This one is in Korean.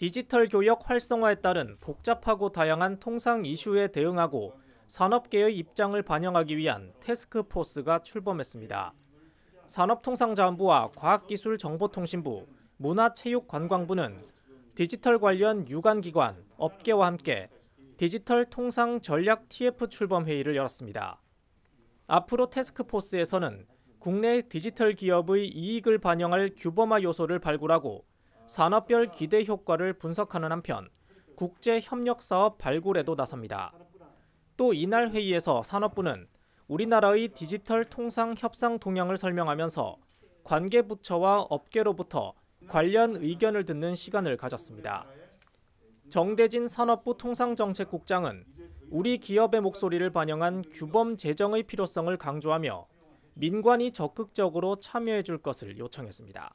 디지털 교역 활성화에 따른 복잡하고 다양한 통상 이슈에 대응하고 산업계의 입장을 반영하기 위한 테스크포스가 출범했습니다. 산업통상자원부와 과학기술정보통신부, 문화체육관광부는 디지털 관련 유관기관, 업계와 함께 디지털 통상 전략 TF 출범 회의를 열었습니다. 앞으로 테스크포스에서는 국내 디지털 기업의 이익을 반영할 규범화 요소를 발굴하고 산업별 기대 효과를 분석하는 한편 국제 협력 사업 발굴에도 나섭니다. 또 이날 회의에서 산업부는 우리나라의 디지털 통상 협상 동향을 설명하면서 관계 부처와 업계로부터 관련 의견을 듣는 시간을 가졌습니다. 정대진 산업부 통상정책국장은 우리 기업의 목소리를 반영한 규범 제정의 필요성을 강조하며 민관이 적극적으로 참여해 줄 것을 요청했습니다.